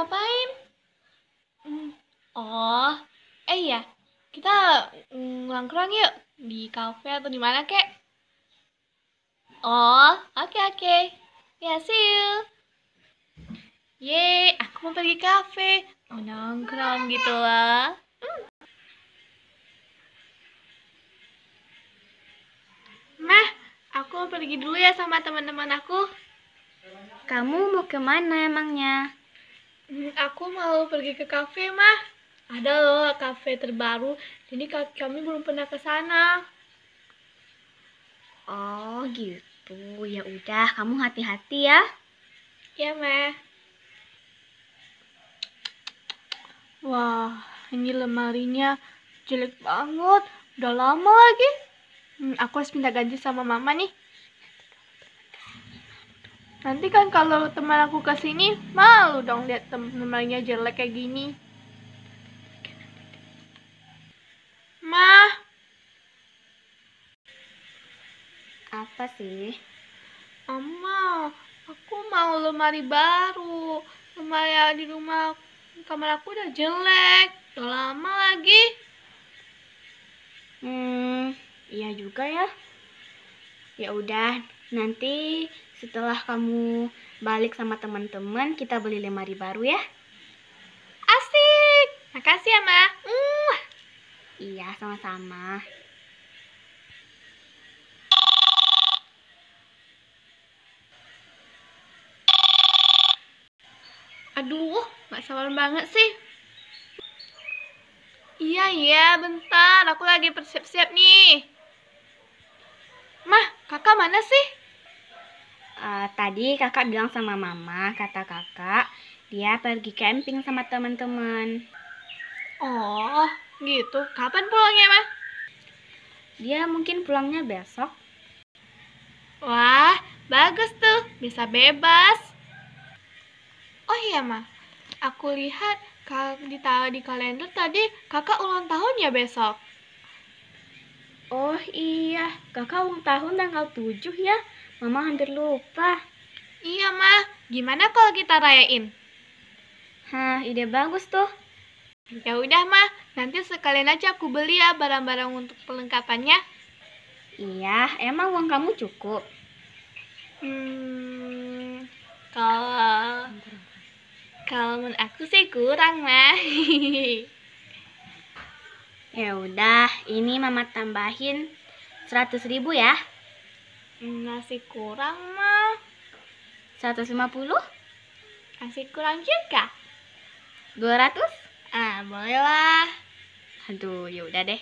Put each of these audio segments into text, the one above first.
ngapain? Hmm. Oh, eh iya, kita mm, ngelangkrong yuk di kafe atau di mana kek? Oh, oke okay, oke. Okay. Ya, see you. Yeay, aku mau pergi kafe. Mau nongkrong gitu lah. Mah, aku mau pergi dulu ya sama teman-teman aku. Kamu mau kemana emangnya? Hmm, aku mau pergi ke kafe mah ada loh kafe terbaru jadi kami belum pernah ke sana oh gitu ya udah kamu hati-hati ya ya meh wah ini lemarinya jelek banget udah lama lagi hmm, aku harus minta ganti sama mama nih Nanti kan kalau teman aku ke sini, malu dong lihat temannya jelek kayak gini. Ma. Apa sih? Mama, aku mau lemari baru. Lemari di rumah kamar aku udah jelek. Udah lama lagi. Hmm, iya juga ya. Ya udah, Nanti setelah kamu balik sama teman-teman, kita beli lemari baru ya. Asik! Makasih ya, Ma. Mm. Iya, sama-sama. Aduh, gak sabar banget sih. Iya, iya, bentar. Aku lagi persiap siap nih. Mah, kakak mana sih? uh, tadi kakak bilang sama mama, kata kakak, dia pergi camping sama teman-teman. Oh, gitu. Kapan pulangnya, Ma? Dia mungkin pulangnya besok. Wah, bagus tuh. Bisa bebas. Oh iya, Ma. Aku lihat ditaruh di kalender tadi kakak ulang tahun ya besok. Oh iya, kakak ulang tahun tanggal 7 ya. Mama hampir lupa. Iya, Ma. Gimana kalau kita rayain? Hah, ide bagus tuh. Ya udah, Ma. Nanti sekalian aja aku beli ya barang-barang untuk perlengkapannya. Iya, emang uang kamu cukup? Hmm, kalau kalau menurut aku sih kurang, Ma. ya udah, ini Mama tambahin 100 ribu ya masih kurang mah 150 masih kurang juga 200 ah bolehlah aduh yaudah deh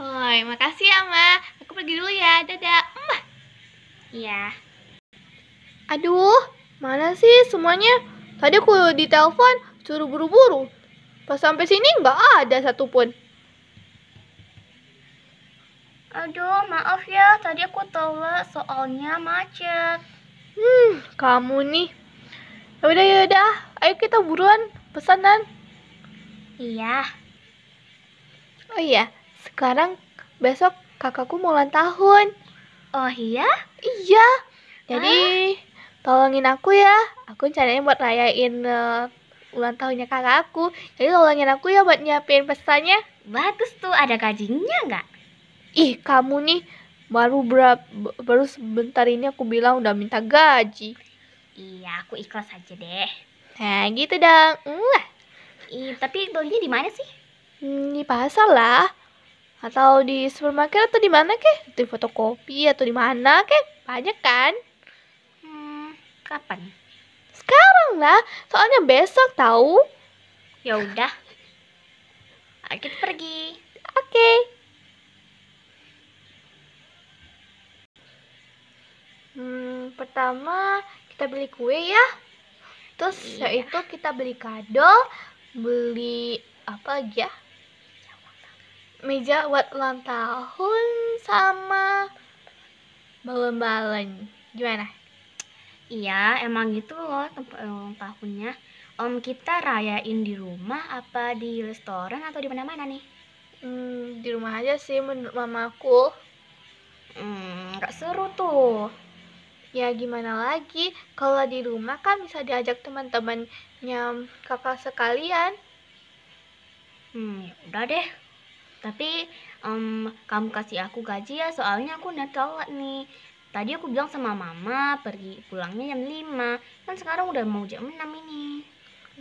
Hoi, makasih ya, Ma. Aku pergi dulu ya. Dadah. Ma. Iya. Aduh, mana sih semuanya? Tadi aku di telepon suruh buru-buru. Pas sampai sini nggak ada satupun. Aduh, maaf ya, tadi aku telat soalnya macet. Hmm, kamu nih. Ya udah, ya udah. Ayo kita buruan pesanan. Iya. Oh iya, sekarang besok kakakku mau ulang tahun. Oh iya? Iya. Jadi ah. tolongin aku ya. Aku caranya buat rayain uh, ulang tahunnya kakakku. Jadi tolongin aku ya buat nyiapin pesannya. Bagus tuh, ada gajinya nggak? ih kamu nih baru berap, baru sebentar ini aku bilang udah minta gaji iya aku ikhlas aja deh nah gitu dong Wah. Ih, tapi belinya di mana sih hmm, di pasar lah atau di supermarket atau di mana kek di fotokopi atau di mana kek banyak kan hmm, kapan sekarang lah soalnya besok tahu ya udah ah, kita pergi oke okay. hmm, pertama kita beli kue ya terus iya. itu kita beli kado beli apa lagi ya meja buat ulang tahun sama balon-balon gimana iya emang gitu loh tempat ulang tahunnya om kita rayain di rumah apa di restoran atau di mana-mana nih hmm, di rumah aja sih menurut mamaku hmm, gak seru tuh ya gimana lagi kalau di rumah kan bisa diajak teman-temannya kakak sekalian hmm udah deh tapi um, kamu kasih aku gaji ya soalnya aku udah telat nih tadi aku bilang sama mama pergi pulangnya jam 5 kan sekarang udah mau jam 6 ini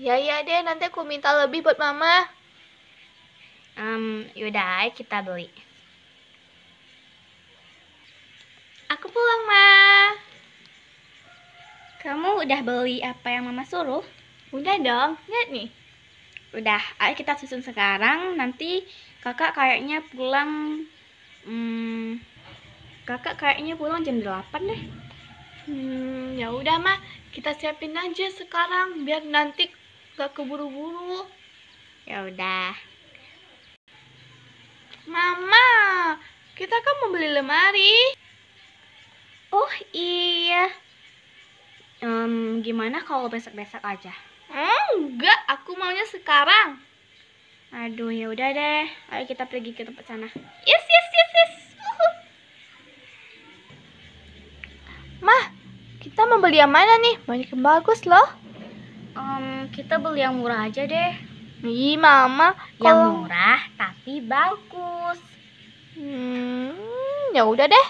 ya ya deh nanti aku minta lebih buat mama um, yaudah kita beli aku pulang ma kamu udah beli apa yang mama suruh? Udah dong, lihat nih. Udah, ayo kita susun sekarang. Nanti kakak kayaknya pulang... Hmm, kakak kayaknya pulang jam 8 deh. Hmm, ya udah mah, kita siapin aja sekarang biar nanti gak keburu-buru. Ya udah. Mama, kita kan mau beli lemari. Oh iya, um, gimana kalau besok-besok aja? Hmm, enggak, aku maunya sekarang. Aduh, ya udah deh. Ayo kita pergi ke tempat sana. Yes, yes, yes, yes. Mah, kita mau beli yang mana nih? Banyak yang bagus loh. Um, kita beli yang murah aja deh. Ih, Mama, yang kalau... murah tapi bagus. Hmm, ya udah deh.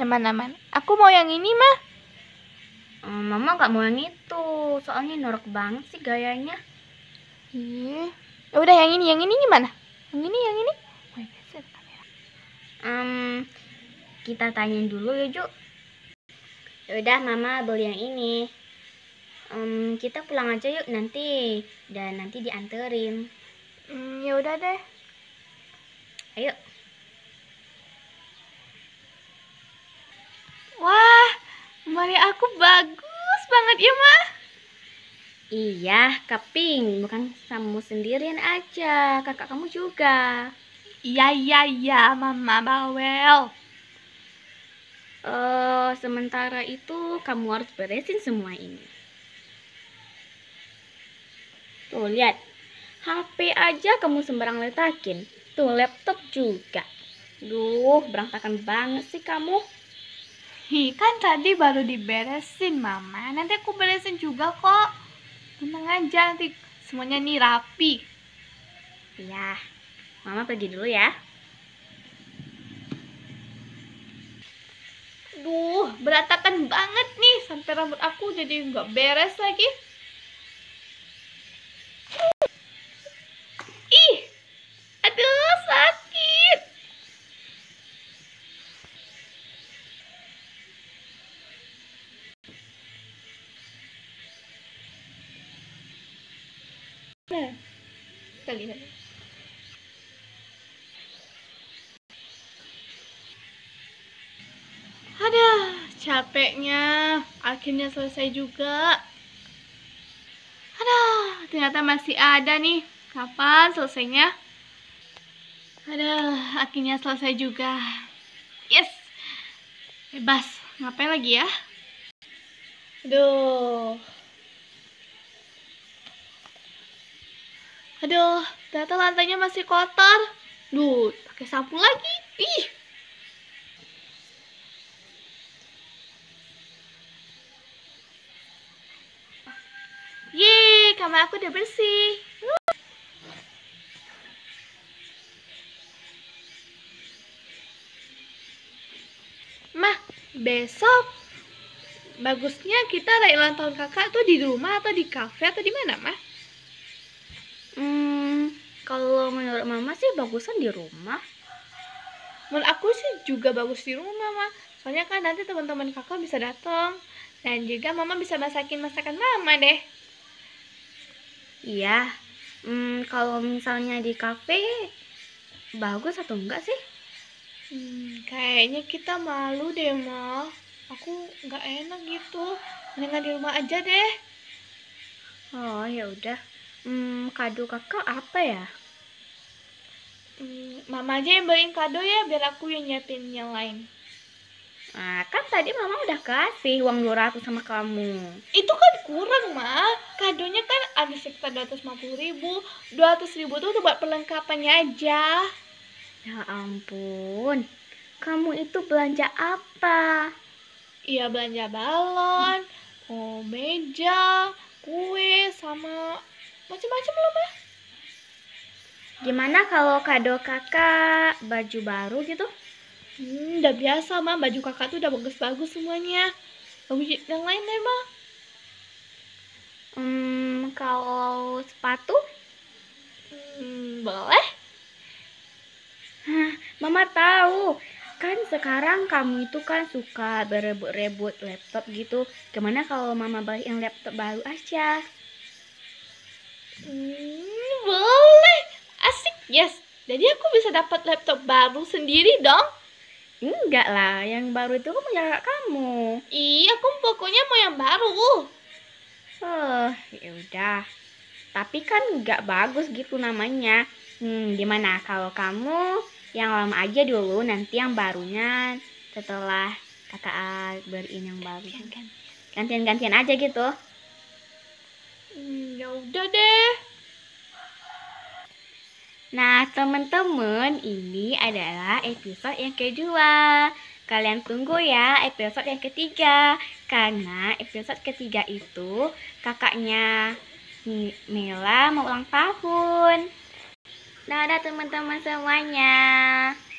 teman-teman, Aku mau yang ini, Mah. Eh, mama nggak mau yang itu, soalnya norak banget sih gayanya. Iya. Ya udah yang ini, yang ini gimana? Yang ini, yang ini. Um, kita tanyain dulu ya Ju. Yaudah Mama beli yang ini. Um, kita pulang aja yuk nanti dan nanti dianterin. Mm, ya udah deh. Ayo. Wah, Mari aku bagus banget ya, Ma. Iya, Keping, bukan kamu sendirian aja, kakak kamu juga. Iya, iya, iya, Mama Bawel. Uh, sementara itu kamu harus beresin semua ini. Tuh lihat, HP aja kamu sembarang letakin. Tuh laptop juga. Duh, berantakan banget sih kamu. Hi, kan tadi baru diberesin, Mama. Nanti aku beresin juga kok. Tenang aja, nanti semuanya nih rapi. Iya, Mama pergi dulu ya. Duh, berantakan banget nih. Sampai rambut aku jadi nggak beres lagi. kalian ada capeknya akhirnya selesai juga ada ternyata masih ada nih kapan selesainya ada akhirnya selesai juga yes bebas ngapain lagi ya aduh Aduh, ternyata lantainya masih kotor. Duh, pakai sapu lagi. Ih. Yeay, kamar aku udah bersih. Mah, besok bagusnya kita rayain ulang tahun kakak tuh di rumah atau di kafe atau di mana, Mah? kalau menurut mama sih bagusan di rumah menurut aku sih juga bagus di rumah mama soalnya kan nanti teman-teman kakak bisa datang dan juga mama bisa masakin masakan mama deh iya hmm, kalau misalnya di kafe bagus atau enggak sih hmm, kayaknya kita malu deh Ma. aku nggak enak gitu mendingan di rumah aja deh oh ya udah hmm, kado kakak apa ya Mama aja yang beliin kado ya, biar aku yang nyiapin yang lain. Nah, kan tadi mama udah kasih uang 200 sama kamu. Itu kan kurang, Ma. Kadonya kan ada sekitar 250 ribu. 200 ribu tuh buat perlengkapannya aja. Ya ampun. Kamu itu belanja apa? Iya, belanja balon, oh, meja, kue, sama macam-macam loh, Ma. Gimana kalau kado kakak baju baru gitu? Hmm, udah biasa, mah Baju kakak tuh udah bagus-bagus semuanya. Baju yang lain deh, Ma. Hmm, kalau sepatu? Hmm, boleh. Hah, Mama tahu. Kan sekarang kamu itu kan suka berebut-rebut laptop gitu. Gimana kalau Mama beliin laptop baru aja? Hmm, boleh. Yes, jadi aku bisa dapat laptop baru sendiri dong. Enggak lah, yang baru itu kamu punya kakak kamu. Iya, aku pokoknya mau yang baru. Oh, uh, ya udah. Tapi kan enggak bagus gitu namanya. Hmm, gimana kalau kamu yang lama aja dulu, nanti yang barunya setelah kakak ah, beriin yang baru. Gantian-gantian aja gitu. Hmm, ya udah deh. Nah, teman-teman, ini adalah episode yang kedua. Kalian tunggu ya episode yang ketiga. Karena episode ketiga itu kakaknya Mela mau ulang tahun. nah ada teman-teman semuanya.